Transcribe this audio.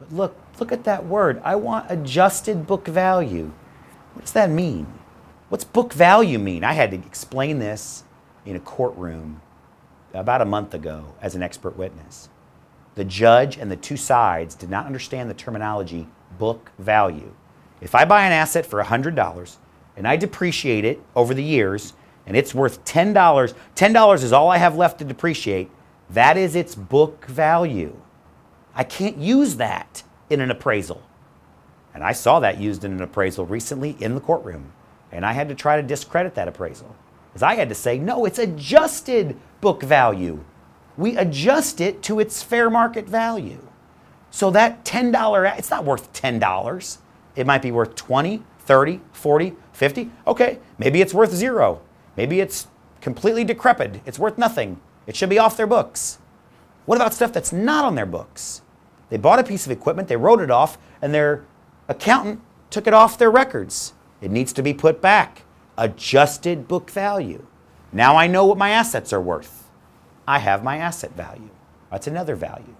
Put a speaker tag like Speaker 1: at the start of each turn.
Speaker 1: But look, look at that word. I want adjusted book value. What does that mean? What's book value mean? I had to explain this in a courtroom about a month ago as an expert witness. The judge and the two sides did not understand the terminology book value. If I buy an asset for $100 and I depreciate it over the years and it's worth $10, $10 is all I have left to depreciate, that is its book value. I can't use that in an appraisal. And I saw that used in an appraisal recently in the courtroom. And I had to try to discredit that appraisal. Because I had to say, no, it's adjusted book value. We adjust it to its fair market value. So that $10, it's not worth $10. It might be worth 20, 30, 40, 50. Okay, maybe it's worth zero. Maybe it's completely decrepit. It's worth nothing. It should be off their books. What about stuff that's not on their books? They bought a piece of equipment, they wrote it off, and their accountant took it off their records. It needs to be put back. Adjusted book value. Now I know what my assets are worth. I have my asset value. That's another value.